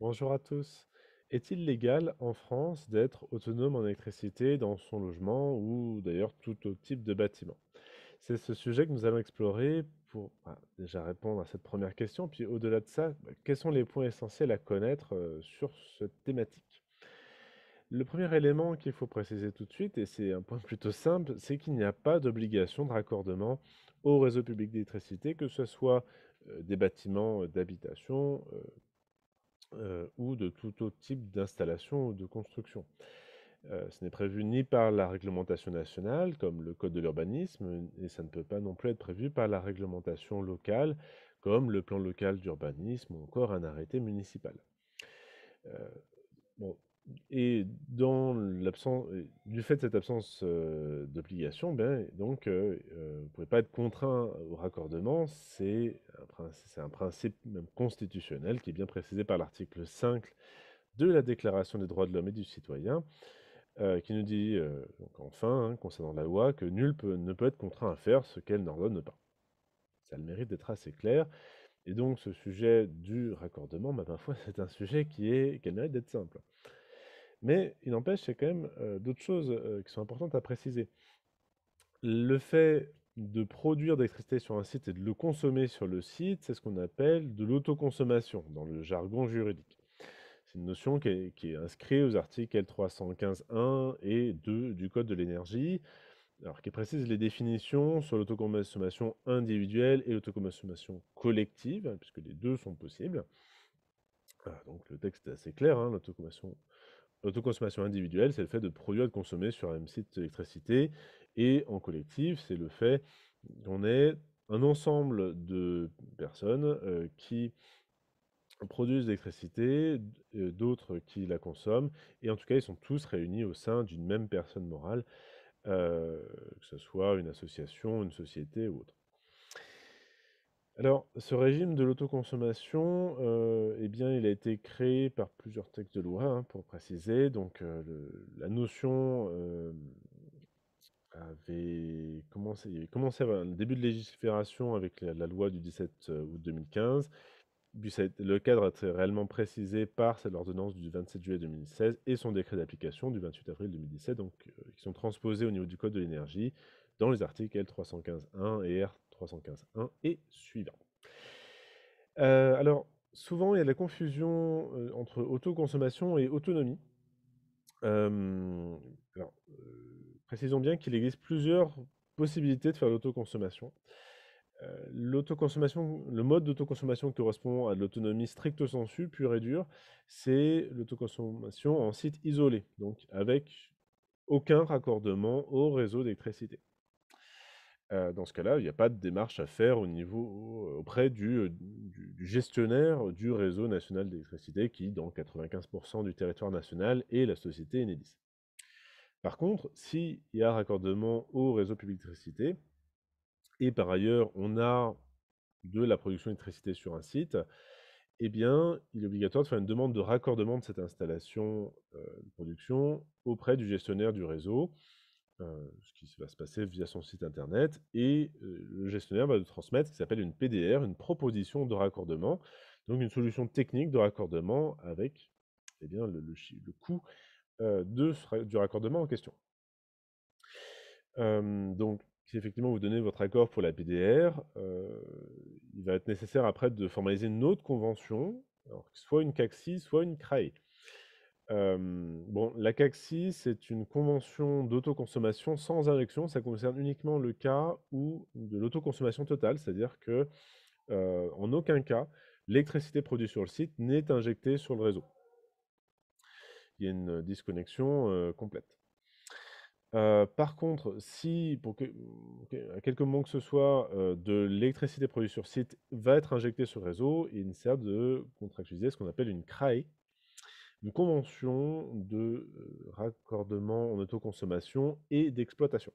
Bonjour à tous. Est-il légal en France d'être autonome en électricité dans son logement ou d'ailleurs tout autre type de bâtiment? C'est ce sujet que nous allons explorer pour bah, déjà répondre à cette première question, puis au-delà de ça, bah, quels sont les points essentiels à connaître sur cette thématique? Le premier élément qu'il faut préciser tout de suite, et c'est un point plutôt simple, c'est qu'il n'y a pas d'obligation de raccordement au réseau public d'électricité, que ce soit des bâtiments d'habitation, euh, ou de tout autre type d'installation ou de construction. Euh, ce n'est prévu ni par la réglementation nationale, comme le Code de l'urbanisme, et ça ne peut pas non plus être prévu par la réglementation locale, comme le plan local d'urbanisme ou encore un arrêté municipal. Euh, bon, et dans l'absence, du fait de cette absence d'obligation, ben, donc, vous ne pouvez pas être contraint au raccordement. C'est un, principe même constitutionnel qui est bien précisé par l'article 5 de la Déclaration des droits de l'homme et du citoyen, qui nous dit, enfin, hein, concernant la loi, que nul ne peut être contraint à faire ce qu'elle n'ordonne pas. Ça a le mérite d'être assez clair. Et donc, ce sujet du raccordement, ben, parfois, c'est un sujet qui, est, qui a le mérite d'être simple. Mais il n'empêche, il y a quand même d'autres choses qui sont importantes à préciser. Le fait de produire de sur un site et de le consommer sur le site, c'est ce qu'on appelle de l'autoconsommation dans le jargon juridique. C'est une notion qui est, inscrite aux articles 3151 et 2 du Code de l'énergie, alors qui précise les définitions sur l'autoconsommation individuelle et l'autoconsommation collective, hein, puisque les deux sont possibles. Donc le texte est assez clair, hein, l'autoconsommation L'autoconsommation individuelle, c'est le fait de produire et de consommer sur un même site d'électricité. Et en collectif, c'est le fait qu'on ait un ensemble de personnes euh, qui produisent l'électricité, euh, d'autres qui la consomment, et en tout cas, ils sont tous réunis au sein d'une même personne morale, euh, que ce soit une association, une société ou autre. Alors, ce régime de l'autoconsommation, euh, eh bien, il a été créé par plusieurs textes de loi, hein, pour préciser. Donc, euh, la notion euh, avait commencé, commencé à début de législation avec la, loi du 17 août 2015. le cadre a été réellement précisé par cette- ordonnance du 27 juillet 2016 et son décret d'application du 28 avril 2017, donc, qui sont transposés au niveau du Code de l'énergie dans les articles L315.1 et R. 315.1 et suivant. Euh, alors, souvent, il y a de la confusion euh, entre autoconsommation et autonomie. Euh, précisons bien qu'il existe plusieurs possibilités de faire l'autoconsommation. L'autoconsommation, le mode d'autoconsommation qui correspond à l'autonomie stricto sensu, pure et dure, c'est l'autoconsommation en site isolé, donc avec aucun raccordement au réseau d'électricité dans ce cas-là, il n'y a pas de démarche à faire au niveau auprès du, gestionnaire du réseau national d'électricité qui, dans 95 du territoire national, est la société Enedis. Par contre, s'il y a raccordement au réseau public d'électricité et par ailleurs, on a de la production d'électricité sur un site eh bien, il est obligatoire de faire une demande de raccordement de cette installation, de production auprès du gestionnaire du réseau. Euh, ce qui va se passer via son site internet, et le gestionnaire va nous transmettre ce qui s'appelle une PDR, une proposition de raccordement, donc une solution technique de raccordement avec eh bien, le, coût du raccordement en question. donc, si effectivement vous donnez votre accord pour la PDR, il va être nécessaire après de formaliser une autre convention, soit une CACSI, soit une CRAE bon, la CACSI, c'est une convention d'autoconsommation sans injection, Ça concerne uniquement le cas où de l'autoconsommation totale, c'est-à-dire que, en aucun cas, l'électricité produite sur le site n'est injectée sur le réseau. Il y a une, complète. par contre, si à quelque moment que ce soit, de l'électricité produite sur le site va être injectée sur le réseau, il sert de contractualiser ce qu'on appelle une CRAE une convention de raccordement en autoconsommation et d'exploitation.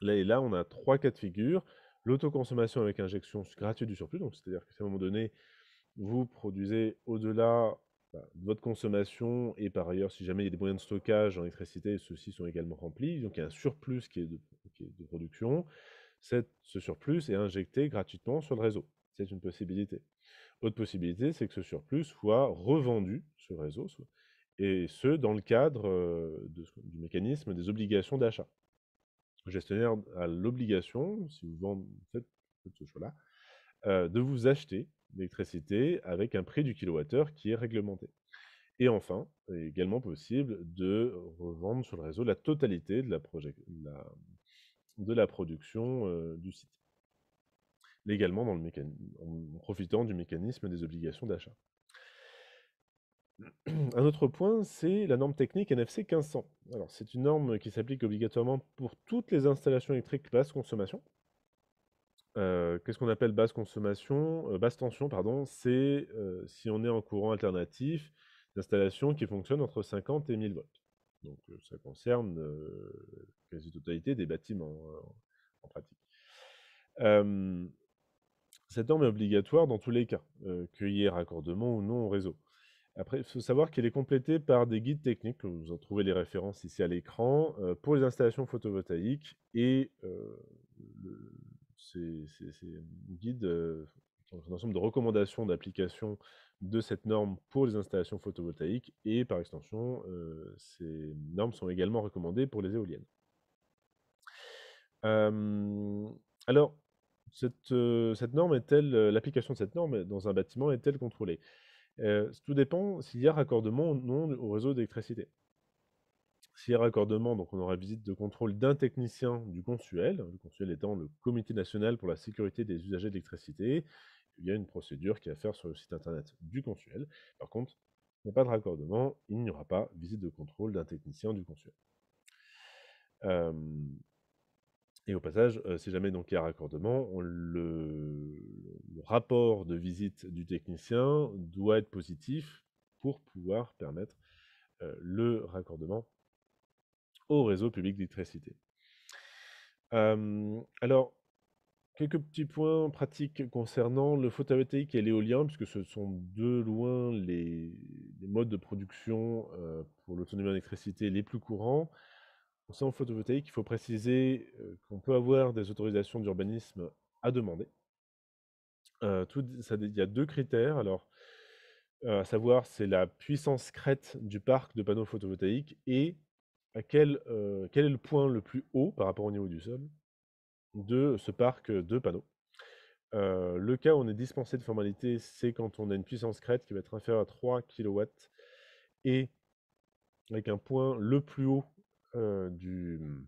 Là et là, on a trois cas de figure. L'autoconsommation avec injection gratuite du surplus, donc c'est-à-dire que à un moment donné, vous produisez au-delà bah, de votre consommation et par ailleurs, si jamais il y a des moyens de stockage en électricité, ceux-ci sont également remplis. Donc il y a un surplus qui est de, production. Cette, ce surplus est injecté gratuitement sur le réseau. C'est une possibilité. Autre possibilité, c'est que ce surplus soit revendu, ce réseau, et ce, dans le cadre euh, du mécanisme des obligations d'achat. Le gestionnaire a l'obligation, si vous vendez, ce choix-là, euh, de vous acheter l'électricité avec un prix du kilowattheure qui est réglementé. Et enfin, il est également possible de revendre sur le réseau la totalité de la, production euh, du site légalement dans le en profitant du mécanisme des obligations d'achat. Un autre point, c'est la norme technique NFC 1500. Alors, c'est une norme qui s'applique obligatoirement pour toutes les installations électriques basse consommation. Euh, qu'est-ce qu'on appelle basse consommation euh, Basse tension, pardon, c'est euh, si on est en courant alternatif d'installations qui fonctionnent entre 50 et 1000 volts. Donc, ça concerne la quasi-totalité des bâtiments en pratique. Cette norme est obligatoire dans tous les cas, euh, qu'il y ait raccordement ou non au réseau. Après, il faut savoir qu'elle est complétée par des guides techniques, vous en trouvez les références ici à l'écran, euh, pour les installations photovoltaïques et euh, euh un ensemble de recommandations d'application de cette norme pour les installations photovoltaïques et par extension, ces normes sont également recommandées pour les éoliennes. alors, euh, cette, norme est-elle, euh, l'application de cette norme dans un bâtiment est-elle contrôlée euh, Tout dépend s'il y a raccordement ou non au réseau d'électricité. S'il y a raccordement, donc on aura visite de contrôle d'un technicien du consuel, le consuel étant le Comité national pour la sécurité des usagers d'électricité. Il y a une procédure qui est à faire sur le site internet du consuel. Par contre, s'il n'y a pas de raccordement, il n'y aura pas visite de contrôle d'un technicien du consuel. Et au passage, si jamais donc il y a raccordement, le... rapport de visite du technicien doit être positif pour pouvoir permettre le raccordement au réseau public d'électricité. alors, quelques petits points pratiques concernant le photovoltaïque et l'éolien, puisque ce sont de loin les, les modes de production pour l'autonomie en électricité les plus courants. Concernant le photovoltaïque, il faut préciser qu'on peut avoir des autorisations d'urbanisme à demander. tout, il y a deux critères, alors, à savoir c'est la puissance crête du parc de panneaux photovoltaïques et à quel, quel est le point le plus haut par rapport au niveau du sol de ce parc de panneaux. le cas où on est dispensé de formalité, c'est quand on a une puissance crête qui va être inférieure à 3 kW et avec un point le plus haut euh, mmh,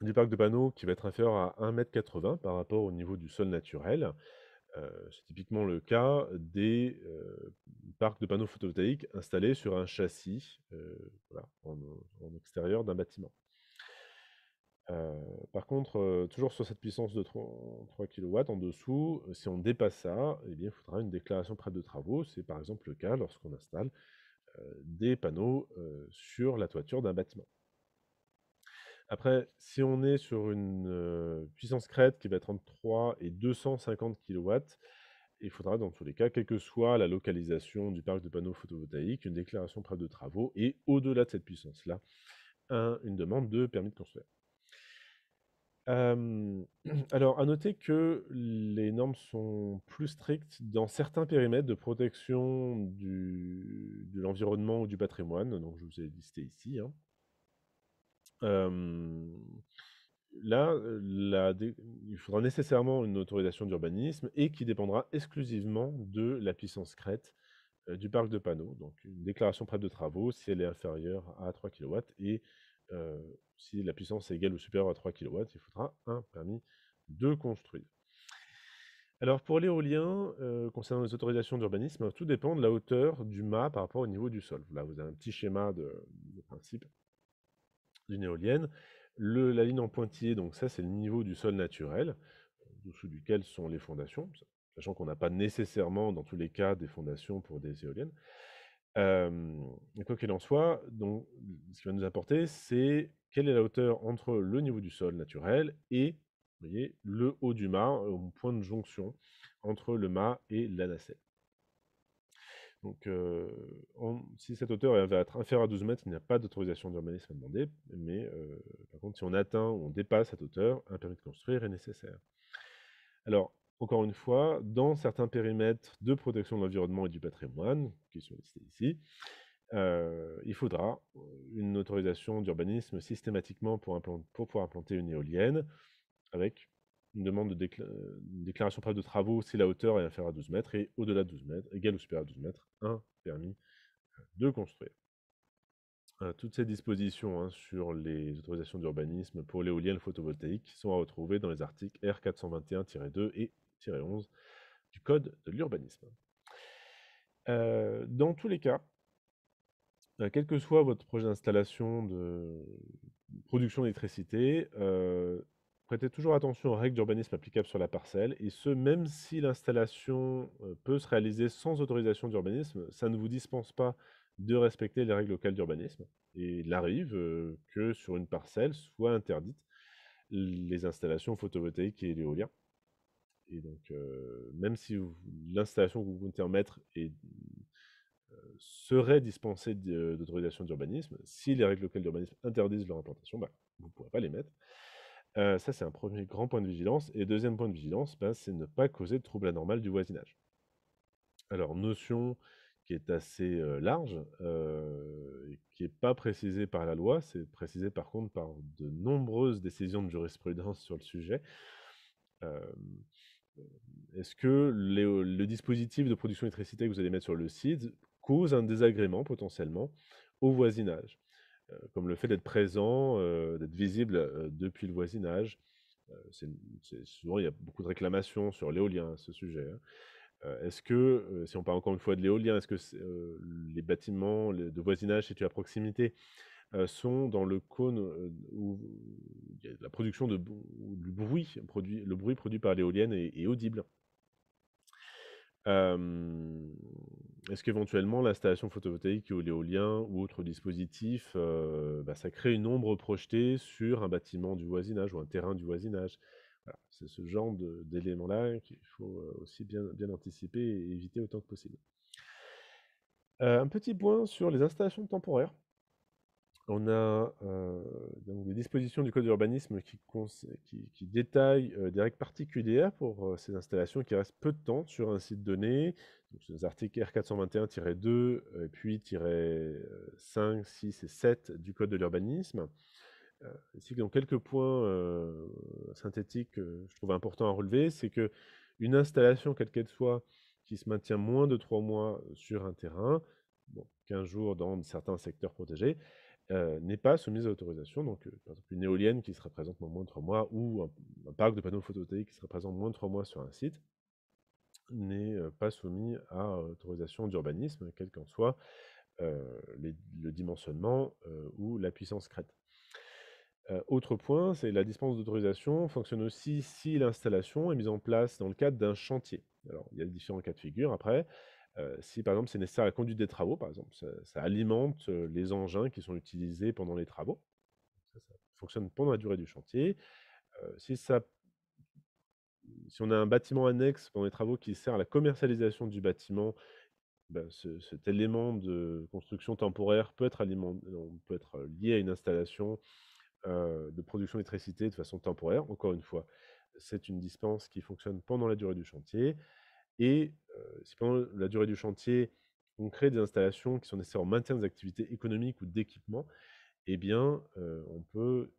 du, parc de panneaux qui va être inférieur à 1m80 par rapport au niveau du sol naturel. Euh, c'est typiquement le cas des euh, parcs de panneaux photovoltaïques installés sur un châssis en, extérieur d'un bâtiment. par contre, toujours sur cette puissance de 3, kW en dessous, si on dépasse ça, eh bien, il faudra une déclaration près de travaux. C'est par exemple le cas lorsqu'on installe des panneaux sur la toiture d'un bâtiment. Après, si on est sur une puissance crête qui va être entre 3 et 250 kW, il faudra dans tous les cas, quelle que soit la localisation du parc de panneaux photovoltaïques, une déclaration préalable de travaux et au-delà de cette puissance-là, une demande de permis de construire. alors, à noter que les normes sont plus strictes dans certains périmètres de protection de l'environnement ou du patrimoine, donc je vous ai listé ici. Hein là, il faudra nécessairement une autorisation d'urbanisme et qui dépendra exclusivement de la puissance crête du parc de panneaux. Donc une déclaration prête de travaux si elle est inférieure à 3 kW et si la puissance est égale ou supérieure à 3 kW, il faudra un permis de construire. Alors pour l'éolien, concernant les autorisations d'urbanisme, tout dépend de la hauteur du mât par rapport au niveau du sol. Là, vous avez un petit schéma de principe d'une éolienne. Le, la ligne en pointillé, donc ça, c'est le niveau du sol naturel, dessous duquel sont les fondations, sachant qu'on n'a pas nécessairement, dans tous les cas, des fondations pour des éoliennes. quoi qu'il en soit, donc, ce qui va nous apporter, c'est quelle est la hauteur entre le niveau du sol naturel et voyez, le haut du mât, au point de jonction entre le mât et la nacelle. Donc, euh, si cette hauteur est inférieure à 12 mètres, il n'y a pas d'autorisation d'urbanisme à demander. Mais euh, par contre, si on atteint ou on dépasse cette hauteur, un permis de construire est nécessaire. Alors, encore une fois, dans certains périmètres de protection de l'environnement et du patrimoine, qui sont listés ici, euh, il faudra une autorisation d'urbanisme systématiquement pour, pour pouvoir implanter une éolienne avec une demande de euh, déclaration de travaux, si la hauteur est inférieure à 12 mètres et au-delà de 12 mètres, égal ou supérieure à 12 mètres, un permis euh, de construire. Euh, toutes ces dispositions hein, sur les autorisations d'urbanisme pour l'éolienne photovoltaïque sont à retrouver dans les articles R421-2 et 11 du Code de l'urbanisme. dans tous les cas, quel que soit votre projet d'installation de production d'électricité, Prêtez toujours attention aux règles d'urbanisme applicables sur la parcelle, et ce, même si l'installation euh, peut se réaliser sans autorisation d'urbanisme, ça ne vous dispense pas de respecter les règles locales d'urbanisme. Et il arrive euh, que sur une parcelle soient interdites les installations photovoltaïques et l'éolien. Et donc, euh, même si l'installation que vous comptez en mettre serait dispensée d'autorisation d'urbanisme, si les règles locales d'urbanisme interdisent leur implantation, bah, vous ne pourrez pas les mettre ça, c'est un premier grand point de vigilance et deuxième point de vigilance, ben, c'est ne pas causer de troubles anormal du voisinage. Alors notion qui est assez, large, qui n'est pas précisée par la loi, c'est précisé par contre par de nombreuses décisions de jurisprudence sur le sujet. est-ce que le dispositif de production d'électricité que vous allez mettre sur le site cause un désagrément potentiellement au voisinage? Euh, comme le fait d'être présent, euh, d'être visible euh, depuis le voisinage. souvent, il y a beaucoup de réclamations sur l'éolien à ce sujet. Hein. est-ce que, si on parle encore une fois de l'éolien, est-ce que les bâtiments de voisinage situés à proximité sont dans le cône où il la production de, bruit, produit, le bruit produit par l'éolienne est audible est-ce qu'éventuellement l'installation photovoltaïque ou l'éolien ou autre dispositif, euh, bah, ça crée une ombre projetée sur un bâtiment du voisinage ou un terrain du voisinage? c'est ce genre d'éléments-là qu'il faut, euh, aussi bien bien anticiper et éviter autant que possible. Euh, un petit point sur les installations temporaires on a euh, des dispositions du Code de l'urbanisme qui, détaillent euh, des règles particulières pour euh, ces installations qui restent peu de temps sur un site donné. Donc, les articles R421-2 et puis 5, 6 et 7 du Code de l'urbanisme. ici, quelques points synthétiques que je trouve important à relever, c'est que une installation, quelle qu'elle soit, qui se maintient moins de 3 mois sur un terrain, 15 jours dans certains secteurs protégés, euh, n'est pas soumise à autorisation. Donc, euh, par exemple, une éolienne qui serait présente moins de 3 mois ou un, parc de panneaux photovoltaïques qui serait présent moins de 3 mois sur un site n'est euh, pas soumis à autorisation d'urbanisme, quel qu'en soit le dimensionnement ou la puissance crête. autre point, c'est la dispense d'autorisation fonctionne aussi si l'installation est mise en place dans le cadre d'un chantier. Alors, il y a différents cas de figure après si par exemple c'est nécessaire à la conduite des travaux, par exemple, ça, alimente les engins qui sont utilisés pendant les travaux. Ça, fonctionne pendant la durée du chantier. si, on a un bâtiment annexe pendant les travaux qui sert à la commercialisation du bâtiment, ben, cet élément de construction temporaire peut être, peut être lié à une installation de production d'électricité de façon temporaire. Encore une fois, c'est une dispense qui fonctionne pendant la durée du chantier. Et si pendant la durée du chantier, on crée des installations qui sont nécessaires au maintien des activités économiques ou d'équipement, eh bien, on peut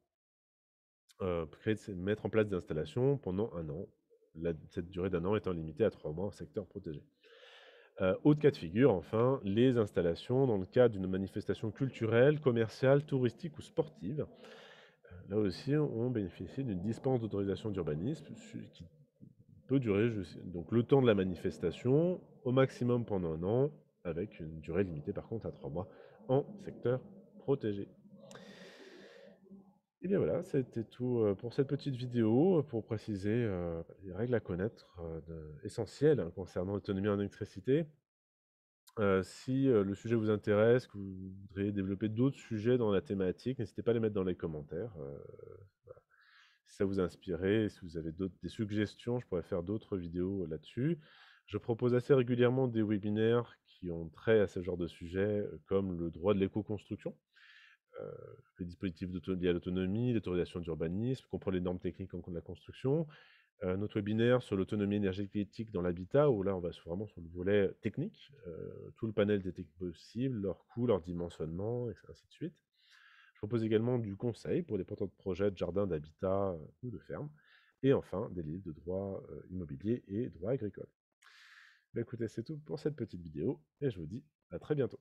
mettre en place des installations pendant un an, cette durée d'un an étant limitée à trois mois en secteur protégé. autre cas de figure, enfin, les installations dans le cadre d'une manifestation culturelle, commerciale, touristique ou sportive. là aussi, on bénéficie d'une dispense d'autorisation d'urbanisme qui durer, donc le temps de la manifestation, au maximum pendant un an, avec une durée limitée par contre à trois mois en secteur protégé. Et bien voilà, c'était tout euh, pour cette petite vidéo euh, pour préciser euh, les règles à connaître essentielles hein, concernant l'autonomie en électricité. si le sujet vous intéresse, que vous voudriez développer d'autres sujets dans la thématique, n'hésitez pas à les mettre dans les commentaires si ça vous inspire si vous avez des suggestions, je pourrais faire d'autres vidéos euh, là-dessus. Je propose assez régulièrement des webinaires qui ont trait à ce genre de sujet, euh, comme le droit de l'éco-construction, euh, les dispositifs liés à l'autonomie, l'autorisation d'urbanisme, comprendre les normes techniques en de la construction. notre webinaire sur l'autonomie énergétique dans l'habitat, où là on va vraiment sur le volet technique, tout le panel des techniques possibles, leur coût, leur dimensionnement, et ainsi de suite propose également du conseil pour les porteurs de projets de jardins, d'habitat euh, ou de ferme. Et enfin, des livres de droit euh, immobilier et droit agricole. Bah, écoutez, c'est tout pour cette petite vidéo et je vous dis à très bientôt.